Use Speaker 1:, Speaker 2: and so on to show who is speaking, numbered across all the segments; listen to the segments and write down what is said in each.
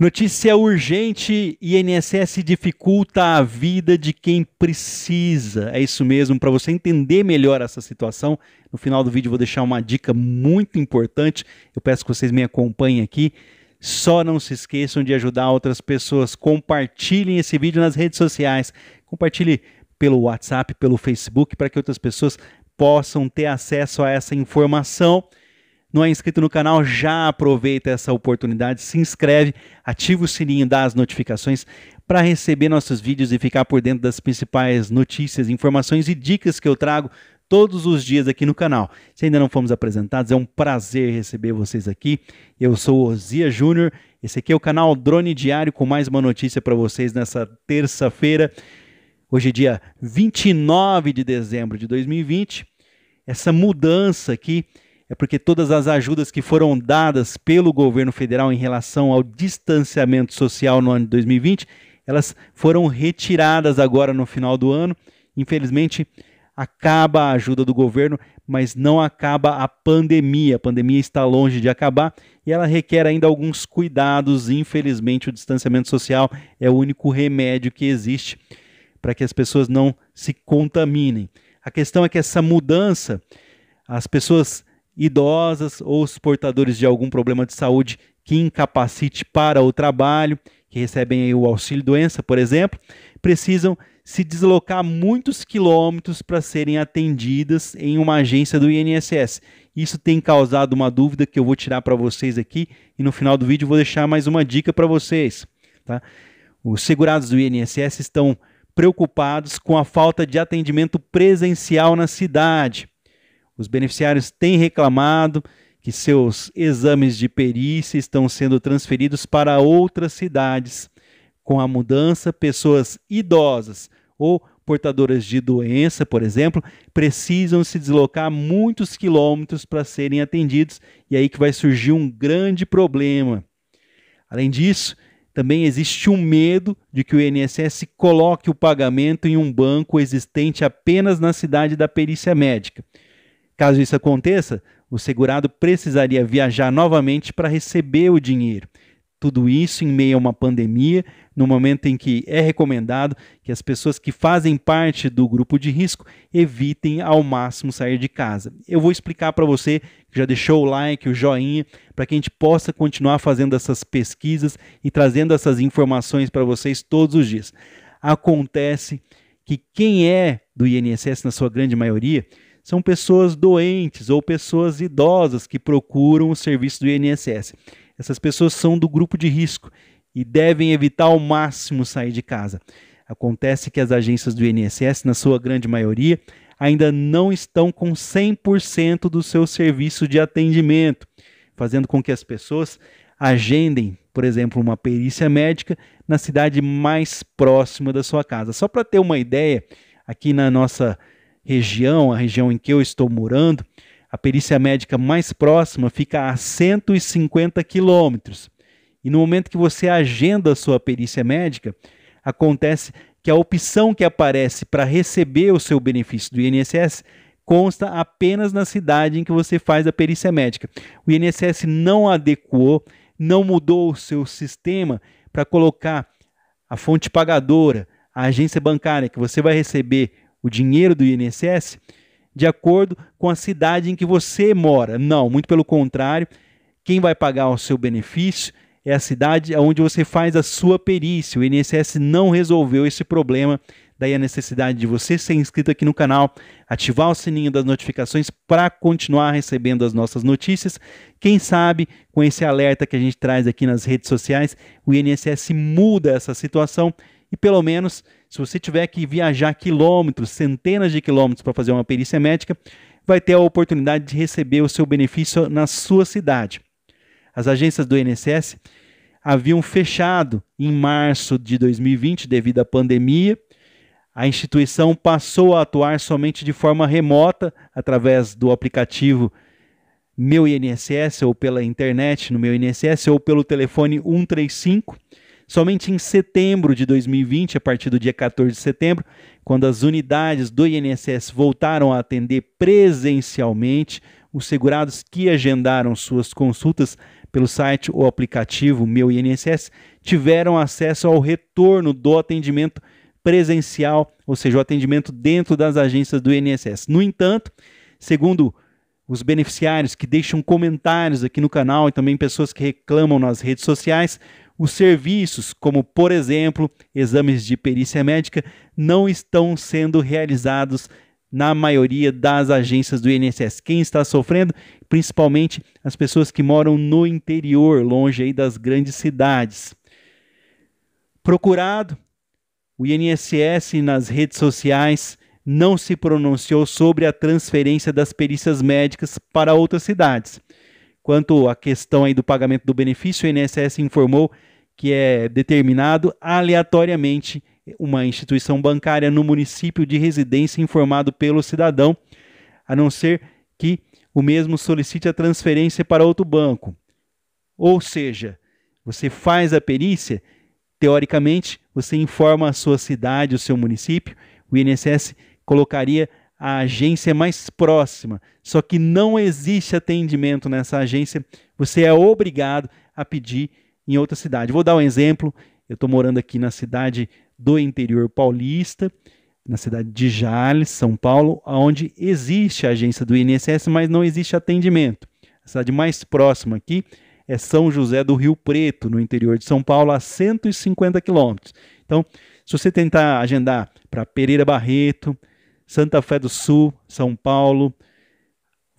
Speaker 1: Notícia urgente: INSS dificulta a vida de quem precisa. É isso mesmo. Para você entender melhor essa situação, no final do vídeo vou deixar uma dica muito importante. Eu peço que vocês me acompanhem aqui. Só não se esqueçam de ajudar outras pessoas. Compartilhem esse vídeo nas redes sociais. Compartilhe pelo WhatsApp, pelo Facebook, para que outras pessoas possam ter acesso a essa informação não é inscrito no canal, já aproveita essa oportunidade, se inscreve, ativa o sininho das notificações para receber nossos vídeos e ficar por dentro das principais notícias, informações e dicas que eu trago todos os dias aqui no canal. Se ainda não fomos apresentados, é um prazer receber vocês aqui. Eu sou Ozia Júnior, esse aqui é o canal Drone Diário com mais uma notícia para vocês nessa terça-feira. Hoje é dia 29 de dezembro de 2020. Essa mudança aqui é porque todas as ajudas que foram dadas pelo governo federal em relação ao distanciamento social no ano de 2020, elas foram retiradas agora no final do ano. Infelizmente, acaba a ajuda do governo, mas não acaba a pandemia. A pandemia está longe de acabar e ela requer ainda alguns cuidados. Infelizmente, o distanciamento social é o único remédio que existe para que as pessoas não se contaminem. A questão é que essa mudança, as pessoas idosas ou os portadores de algum problema de saúde que incapacite para o trabalho, que recebem o auxílio doença, por exemplo, precisam se deslocar muitos quilômetros para serem atendidas em uma agência do INSS. Isso tem causado uma dúvida que eu vou tirar para vocês aqui e no final do vídeo vou deixar mais uma dica para vocês. Tá? Os segurados do INSS estão preocupados com a falta de atendimento presencial na cidade. Os beneficiários têm reclamado que seus exames de perícia estão sendo transferidos para outras cidades. Com a mudança, pessoas idosas ou portadoras de doença, por exemplo, precisam se deslocar muitos quilômetros para serem atendidos, e aí que vai surgir um grande problema. Além disso, também existe um medo de que o INSS coloque o pagamento em um banco existente apenas na cidade da perícia médica. Caso isso aconteça, o segurado precisaria viajar novamente para receber o dinheiro. Tudo isso em meio a uma pandemia, no momento em que é recomendado que as pessoas que fazem parte do grupo de risco evitem ao máximo sair de casa. Eu vou explicar para você que já deixou o like, o joinha, para que a gente possa continuar fazendo essas pesquisas e trazendo essas informações para vocês todos os dias. Acontece que quem é do INSS, na sua grande maioria, são pessoas doentes ou pessoas idosas que procuram o serviço do INSS. Essas pessoas são do grupo de risco e devem evitar ao máximo sair de casa. Acontece que as agências do INSS, na sua grande maioria, ainda não estão com 100% do seu serviço de atendimento, fazendo com que as pessoas agendem, por exemplo, uma perícia médica na cidade mais próxima da sua casa. Só para ter uma ideia, aqui na nossa região, a região em que eu estou morando, a perícia médica mais próxima fica a 150 quilômetros. E no momento que você agenda a sua perícia médica, acontece que a opção que aparece para receber o seu benefício do INSS consta apenas na cidade em que você faz a perícia médica. O INSS não adequou, não mudou o seu sistema para colocar a fonte pagadora, a agência bancária que você vai receber o dinheiro do INSS de acordo com a cidade em que você mora. Não, muito pelo contrário, quem vai pagar o seu benefício é a cidade onde você faz a sua perícia. O INSS não resolveu esse problema, daí a necessidade de você ser inscrito aqui no canal, ativar o sininho das notificações para continuar recebendo as nossas notícias. Quem sabe, com esse alerta que a gente traz aqui nas redes sociais, o INSS muda essa situação e pelo menos se você tiver que viajar quilômetros, centenas de quilômetros para fazer uma perícia médica, vai ter a oportunidade de receber o seu benefício na sua cidade. As agências do INSS haviam fechado em março de 2020 devido à pandemia. A instituição passou a atuar somente de forma remota através do aplicativo Meu INSS ou pela internet no Meu INSS ou pelo telefone 135 Somente em setembro de 2020, a partir do dia 14 de setembro, quando as unidades do INSS voltaram a atender presencialmente, os segurados que agendaram suas consultas pelo site ou aplicativo Meu INSS tiveram acesso ao retorno do atendimento presencial, ou seja, o atendimento dentro das agências do INSS. No entanto, segundo os beneficiários que deixam comentários aqui no canal e também pessoas que reclamam nas redes sociais, os serviços, como por exemplo exames de perícia médica, não estão sendo realizados na maioria das agências do INSS. Quem está sofrendo? Principalmente as pessoas que moram no interior, longe aí das grandes cidades. Procurado, o INSS nas redes sociais não se pronunciou sobre a transferência das perícias médicas para outras cidades. Quanto à questão aí do pagamento do benefício, o INSS informou que é determinado aleatoriamente uma instituição bancária no município de residência informado pelo cidadão, a não ser que o mesmo solicite a transferência para outro banco. Ou seja, você faz a perícia, teoricamente, você informa a sua cidade, o seu município, o INSS colocaria a agência mais próxima. Só que não existe atendimento nessa agência, você é obrigado a pedir em outra cidade. Vou dar um exemplo. Eu estou morando aqui na cidade do interior paulista, na cidade de Jales, São Paulo, onde existe a agência do INSS, mas não existe atendimento. A cidade mais próxima aqui é São José do Rio Preto, no interior de São Paulo, a 150 quilômetros. Então, se você tentar agendar para Pereira Barreto, Santa Fé do Sul, São Paulo,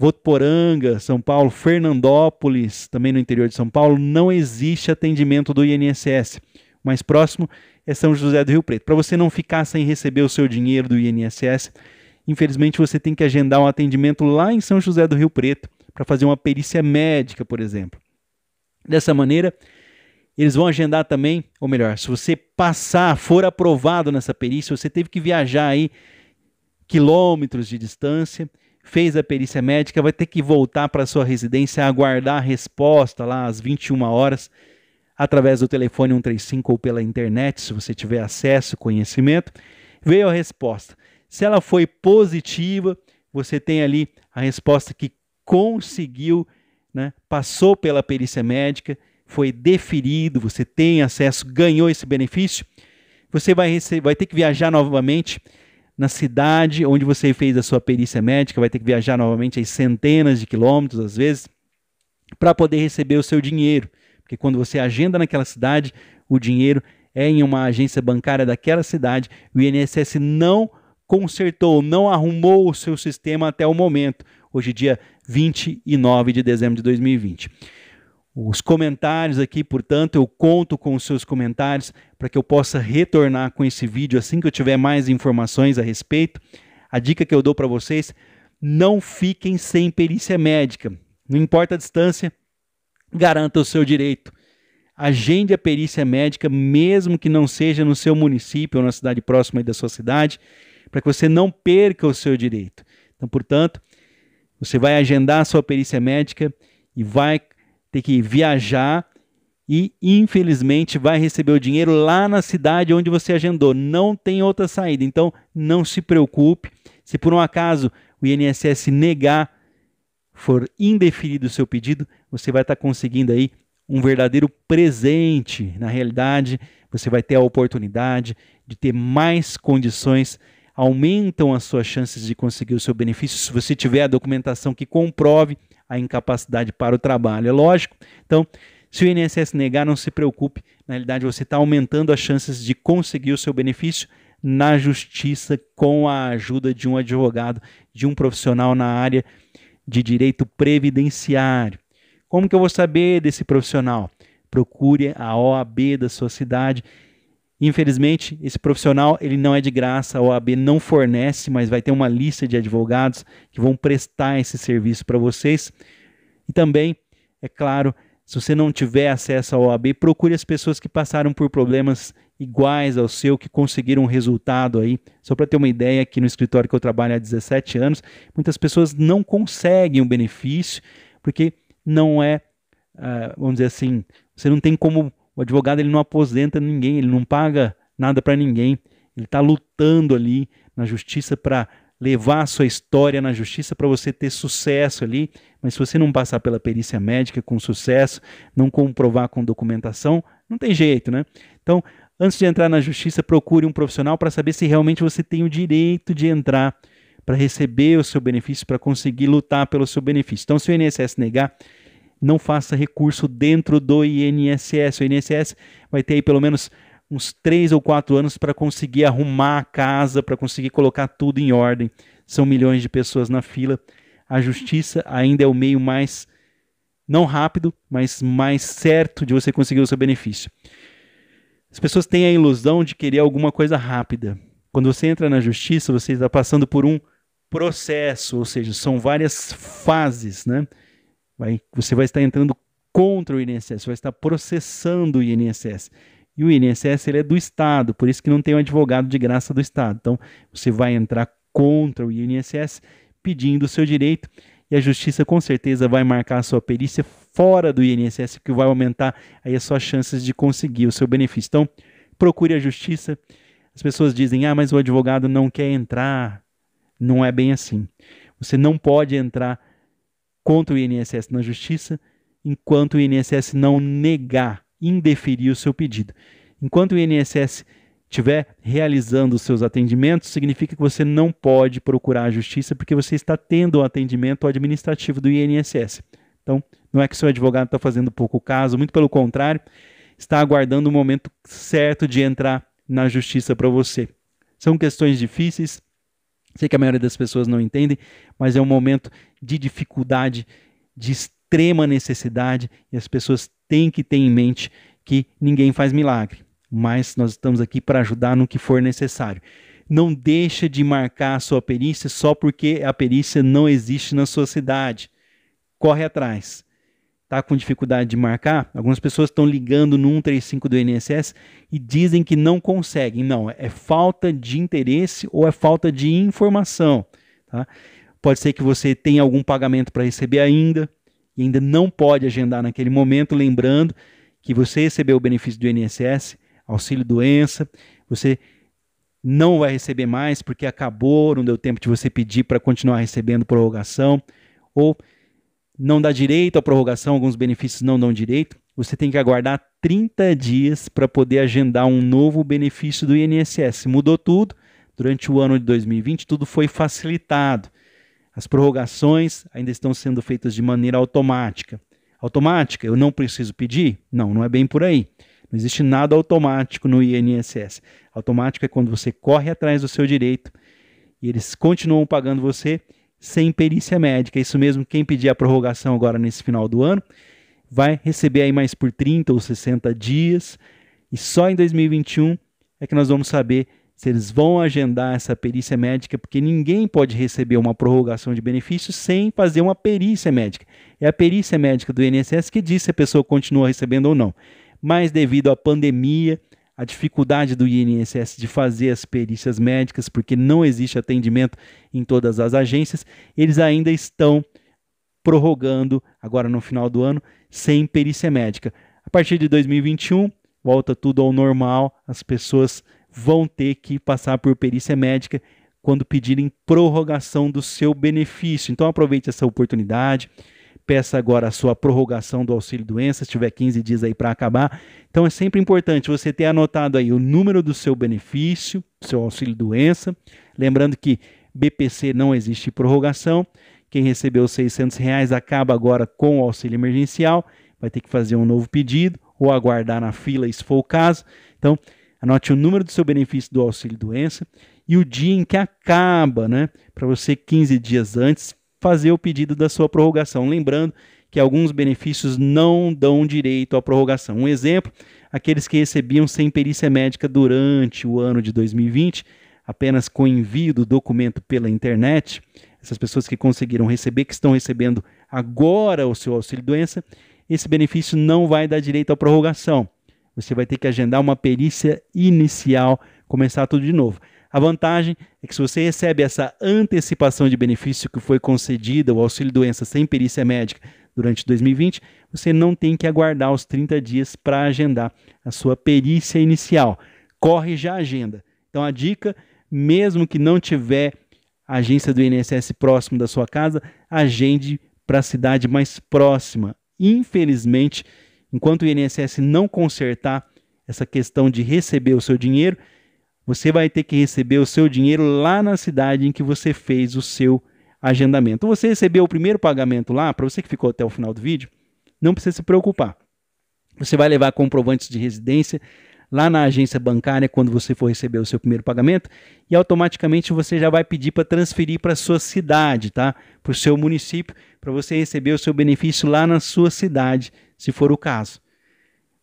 Speaker 1: Votuporanga, São Paulo, Fernandópolis, também no interior de São Paulo, não existe atendimento do INSS. O mais próximo é São José do Rio Preto. Para você não ficar sem receber o seu dinheiro do INSS, infelizmente você tem que agendar um atendimento lá em São José do Rio Preto para fazer uma perícia médica, por exemplo. Dessa maneira, eles vão agendar também, ou melhor, se você passar, for aprovado nessa perícia, você teve que viajar aí quilômetros de distância fez a perícia médica, vai ter que voltar para sua residência, aguardar a resposta lá às 21 horas, através do telefone 135 ou pela internet, se você tiver acesso, conhecimento. Veio a resposta. Se ela foi positiva, você tem ali a resposta que conseguiu, né, passou pela perícia médica, foi deferido, você tem acesso, ganhou esse benefício. Você vai, vai ter que viajar novamente na cidade onde você fez a sua perícia médica, vai ter que viajar novamente aí centenas de quilômetros, às vezes, para poder receber o seu dinheiro. Porque quando você agenda naquela cidade, o dinheiro é em uma agência bancária daquela cidade, o INSS não consertou, não arrumou o seu sistema até o momento. Hoje, dia 29 de dezembro de 2020 os comentários aqui, portanto, eu conto com os seus comentários para que eu possa retornar com esse vídeo assim que eu tiver mais informações a respeito. A dica que eu dou para vocês: não fiquem sem perícia médica. Não importa a distância, garanta o seu direito. Agende a perícia médica, mesmo que não seja no seu município ou na cidade próxima da sua cidade, para que você não perca o seu direito. Então, portanto, você vai agendar a sua perícia médica e vai ter que viajar e infelizmente vai receber o dinheiro lá na cidade onde você agendou. Não tem outra saída. Então não se preocupe. Se por um acaso o INSS negar, for indeferido o seu pedido, você vai estar tá conseguindo aí um verdadeiro presente. Na realidade, você vai ter a oportunidade de ter mais condições aumentam as suas chances de conseguir o seu benefício se você tiver a documentação que comprove a incapacidade para o trabalho. É lógico. Então, se o INSS negar, não se preocupe. Na realidade, você está aumentando as chances de conseguir o seu benefício na justiça com a ajuda de um advogado, de um profissional na área de direito previdenciário. Como que eu vou saber desse profissional? Procure a OAB da sua cidade Infelizmente, esse profissional ele não é de graça, a OAB não fornece, mas vai ter uma lista de advogados que vão prestar esse serviço para vocês. E também, é claro, se você não tiver acesso à OAB, procure as pessoas que passaram por problemas iguais ao seu, que conseguiram um resultado aí. Só para ter uma ideia, aqui no escritório que eu trabalho há 17 anos, muitas pessoas não conseguem o um benefício porque não é, uh, vamos dizer assim, você não tem como o advogado ele não aposenta ninguém, ele não paga nada para ninguém. Ele está lutando ali na justiça para levar a sua história na justiça para você ter sucesso ali, mas se você não passar pela perícia médica com sucesso, não comprovar com documentação, não tem jeito, né? Então, antes de entrar na justiça, procure um profissional para saber se realmente você tem o direito de entrar para receber o seu benefício, para conseguir lutar pelo seu benefício. Então, se o INSS negar, não faça recurso dentro do INSS. O INSS vai ter aí pelo menos uns três ou quatro anos para conseguir arrumar a casa, para conseguir colocar tudo em ordem. São milhões de pessoas na fila. A justiça ainda é o meio mais, não rápido, mas mais certo de você conseguir o seu benefício. As pessoas têm a ilusão de querer alguma coisa rápida. Quando você entra na justiça, você está passando por um processo, ou seja, são várias fases, né? Vai, você vai estar entrando contra o INSS, você vai estar processando o INSS. E o INSS ele é do Estado, por isso que não tem um advogado de graça do Estado. Então, você vai entrar contra o INSS pedindo o seu direito e a justiça com certeza vai marcar a sua perícia fora do INSS, que vai aumentar aí as suas chances de conseguir o seu benefício. Então, procure a justiça. As pessoas dizem: "Ah, mas o advogado não quer entrar". Não é bem assim. Você não pode entrar contra o INSS na justiça, enquanto o INSS não negar, indeferir o seu pedido. Enquanto o INSS estiver realizando os seus atendimentos, significa que você não pode procurar a justiça porque você está tendo o um atendimento administrativo do INSS. Então, não é que seu advogado está fazendo pouco caso, muito pelo contrário, está aguardando o momento certo de entrar na justiça para você. São questões difíceis, Sei que a maioria das pessoas não entendem, mas é um momento de dificuldade, de extrema necessidade, e as pessoas têm que ter em mente que ninguém faz milagre, mas nós estamos aqui para ajudar no que for necessário. Não deixa de marcar a sua perícia só porque a perícia não existe na sua cidade. Corre atrás está com dificuldade de marcar, algumas pessoas estão ligando no 135 do INSS e dizem que não conseguem. Não, é falta de interesse ou é falta de informação. Tá? Pode ser que você tenha algum pagamento para receber ainda e ainda não pode agendar naquele momento, lembrando que você recebeu o benefício do INSS, auxílio doença, você não vai receber mais porque acabou, não deu tempo de você pedir para continuar recebendo prorrogação ou não dá direito à prorrogação, alguns benefícios não dão direito. Você tem que aguardar 30 dias para poder agendar um novo benefício do INSS. Mudou tudo. Durante o ano de 2020, tudo foi facilitado. As prorrogações ainda estão sendo feitas de maneira automática. Automática, eu não preciso pedir? Não, não é bem por aí. Não existe nada automático no INSS. Automático é quando você corre atrás do seu direito e eles continuam pagando você sem perícia médica. Isso mesmo, quem pedir a prorrogação agora nesse final do ano vai receber aí mais por 30 ou 60 dias. E só em 2021 é que nós vamos saber se eles vão agendar essa perícia médica, porque ninguém pode receber uma prorrogação de benefício sem fazer uma perícia médica. É a perícia médica do INSS que diz se a pessoa continua recebendo ou não. Mas devido à pandemia, a dificuldade do INSS de fazer as perícias médicas, porque não existe atendimento em todas as agências, eles ainda estão prorrogando, agora no final do ano, sem perícia médica. A partir de 2021, volta tudo ao normal, as pessoas vão ter que passar por perícia médica quando pedirem prorrogação do seu benefício. Então aproveite essa oportunidade peça agora a sua prorrogação do auxílio doença, se tiver 15 dias aí para acabar. Então é sempre importante você ter anotado aí o número do seu benefício, seu auxílio doença. Lembrando que BPC não existe prorrogação. Quem recebeu R$ 600 reais acaba agora com o auxílio emergencial, vai ter que fazer um novo pedido ou aguardar na fila, se for o caso. Então, anote o número do seu benefício do auxílio doença e o dia em que acaba, né? Para você 15 dias antes, fazer o pedido da sua prorrogação. Lembrando que alguns benefícios não dão direito à prorrogação. Um exemplo, aqueles que recebiam sem perícia médica durante o ano de 2020, apenas com envio do documento pela internet, essas pessoas que conseguiram receber, que estão recebendo agora o seu auxílio-doença, esse benefício não vai dar direito à prorrogação. Você vai ter que agendar uma perícia inicial, começar tudo de novo. A vantagem é que se você recebe essa antecipação de benefício que foi concedida, o auxílio doença sem perícia médica durante 2020, você não tem que aguardar os 30 dias para agendar a sua perícia inicial. Corre já a agenda. Então a dica, mesmo que não tiver a agência do INSS próximo da sua casa, agende para a cidade mais próxima. Infelizmente, enquanto o INSS não consertar essa questão de receber o seu dinheiro, você vai ter que receber o seu dinheiro lá na cidade em que você fez o seu agendamento. Você recebeu o primeiro pagamento lá, para você que ficou até o final do vídeo, não precisa se preocupar. Você vai levar comprovantes de residência lá na agência bancária quando você for receber o seu primeiro pagamento e automaticamente você já vai pedir para transferir para sua cidade, tá? Para o seu município, para você receber o seu benefício lá na sua cidade, se for o caso.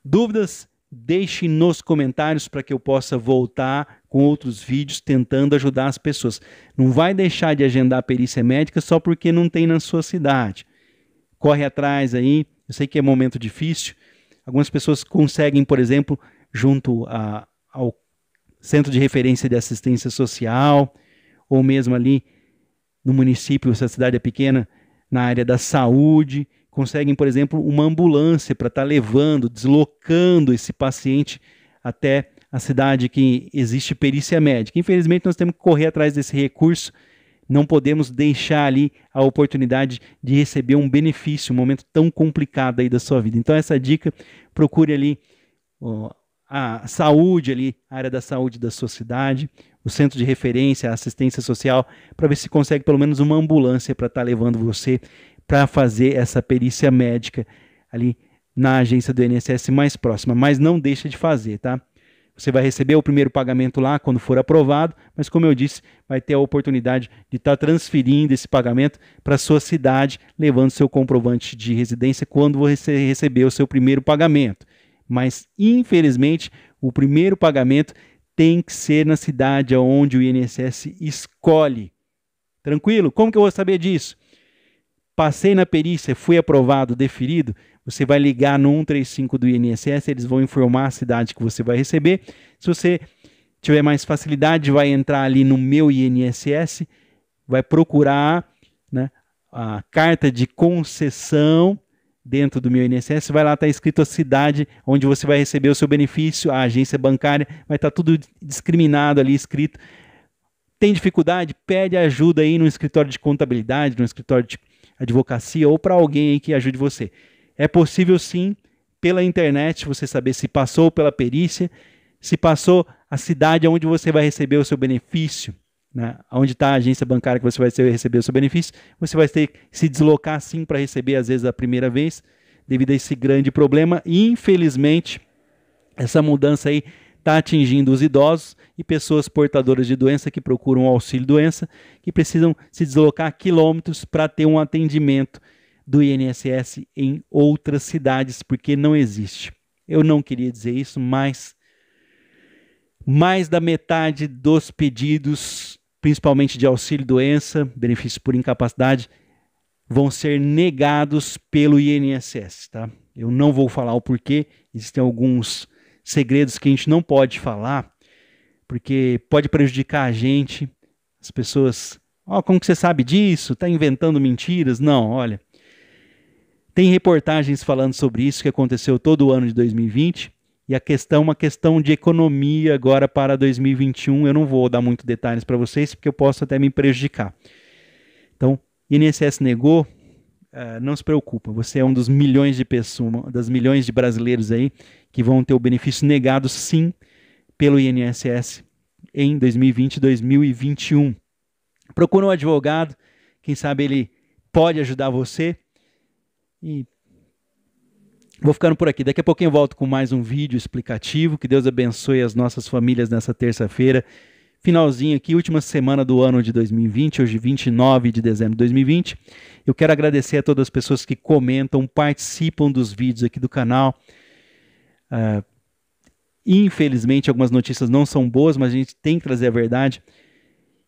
Speaker 1: Dúvidas? Deixe nos comentários para que eu possa voltar com outros vídeos tentando ajudar as pessoas. Não vai deixar de agendar a perícia médica só porque não tem na sua cidade. Corre atrás aí. Eu sei que é momento difícil. Algumas pessoas conseguem, por exemplo, junto a, ao centro de referência de assistência social, ou mesmo ali no município, se a cidade é pequena, na área da saúde, conseguem, por exemplo, uma ambulância para estar tá levando, deslocando esse paciente até a cidade que existe perícia médica. Infelizmente, nós temos que correr atrás desse recurso. Não podemos deixar ali a oportunidade de receber um benefício, um momento tão complicado aí da sua vida. Então, essa dica, procure ali ó, a saúde ali, a área da saúde da sua cidade, o centro de referência, a assistência social, para ver se consegue pelo menos uma ambulância para estar tá levando você para fazer essa perícia médica ali na agência do INSS mais próxima, mas não deixa de fazer, tá? Você vai receber o primeiro pagamento lá quando for aprovado, mas como eu disse, vai ter a oportunidade de estar tá transferindo esse pagamento para sua cidade, levando seu comprovante de residência quando você receber o seu primeiro pagamento. Mas infelizmente, o primeiro pagamento tem que ser na cidade onde o INSS escolhe. Tranquilo? Como que eu vou saber disso? Passei na perícia, fui aprovado, deferido, você vai ligar no 135 do INSS, eles vão informar a cidade que você vai receber. Se você tiver mais facilidade, vai entrar ali no meu INSS, vai procurar né, a carta de concessão dentro do meu INSS, vai lá está escrito a cidade onde você vai receber o seu benefício, a agência bancária, vai estar tá tudo discriminado ali escrito. Tem dificuldade? Pede ajuda aí no escritório de contabilidade, no escritório de advocacia ou para alguém aí que ajude você. É possível sim, pela internet, você saber se passou pela perícia, se passou a cidade onde você vai receber o seu benefício, né? onde está a agência bancária que você vai receber o seu benefício, você vai ter que se deslocar sim para receber, às vezes, a primeira vez, devido a esse grande problema. E, infelizmente, essa mudança aí está atingindo os idosos e pessoas portadoras de doença que procuram auxílio doença, que precisam se deslocar quilômetros para ter um atendimento do INSS em outras cidades, porque não existe. Eu não queria dizer isso, mas mais da metade dos pedidos, principalmente de auxílio doença, benefício por incapacidade, vão ser negados pelo INSS, tá? Eu não vou falar o porquê, existem alguns segredos que a gente não pode falar, porque pode prejudicar a gente, as pessoas, ó, oh, como que você sabe disso? Tá inventando mentiras? Não, olha, tem reportagens falando sobre isso que aconteceu todo o ano de 2020. E a questão, uma questão de economia agora para 2021. Eu não vou dar muito detalhes para vocês, porque eu posso até me prejudicar. Então, INSS negou, Uh, não se preocupa, você é um dos milhões de pessoas, das milhões de brasileiros aí que vão ter o benefício negado sim pelo INSS em 2020 e 2021. Procura um advogado, quem sabe ele pode ajudar você. E vou ficando por aqui. Daqui a pouquinho eu volto com mais um vídeo explicativo. Que Deus abençoe as nossas famílias nessa terça-feira. Finalzinho aqui, última semana do ano de 2020, hoje 29 de dezembro de 2020. Eu quero agradecer a todas as pessoas que comentam, participam dos vídeos aqui do canal. Uh, infelizmente, algumas notícias não são boas, mas a gente tem que trazer a verdade.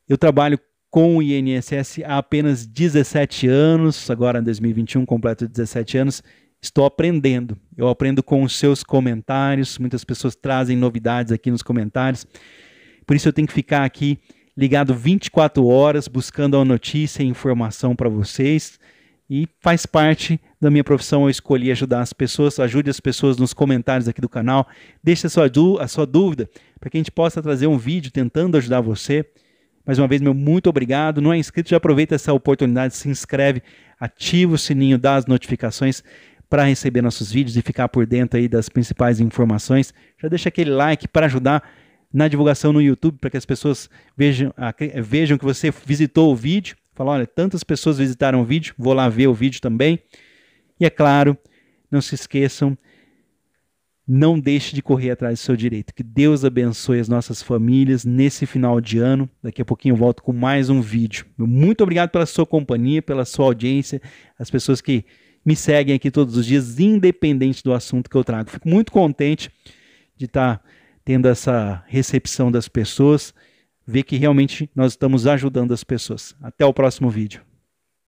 Speaker 1: Eu trabalho com o INSS há apenas 17 anos, agora em 2021 completo 17 anos, estou aprendendo. Eu aprendo com os seus comentários, muitas pessoas trazem novidades aqui nos comentários. Por isso eu tenho que ficar aqui ligado 24 horas buscando a notícia e informação para vocês. E faz parte da minha profissão eu escolhi ajudar as pessoas. Ajude as pessoas nos comentários aqui do canal. Deixe a sua, a sua dúvida para que a gente possa trazer um vídeo tentando ajudar você. Mais uma vez, meu muito obrigado. Não é inscrito, já aproveita essa oportunidade, se inscreve, ativa o sininho das notificações para receber nossos vídeos e ficar por dentro aí das principais informações. Já deixa aquele like para ajudar na divulgação no YouTube, para que as pessoas vejam, vejam que você visitou o vídeo. Fala, olha, tantas pessoas visitaram o vídeo, vou lá ver o vídeo também. E é claro, não se esqueçam não deixe de correr atrás do seu direito. Que Deus abençoe as nossas famílias nesse final de ano. Daqui a pouquinho eu volto com mais um vídeo. Muito obrigado pela sua companhia, pela sua audiência, as pessoas que me seguem aqui todos os dias, independente do assunto que eu trago. Fico muito contente de estar tendo essa recepção das pessoas, ver que realmente nós estamos ajudando as pessoas. Até o próximo vídeo.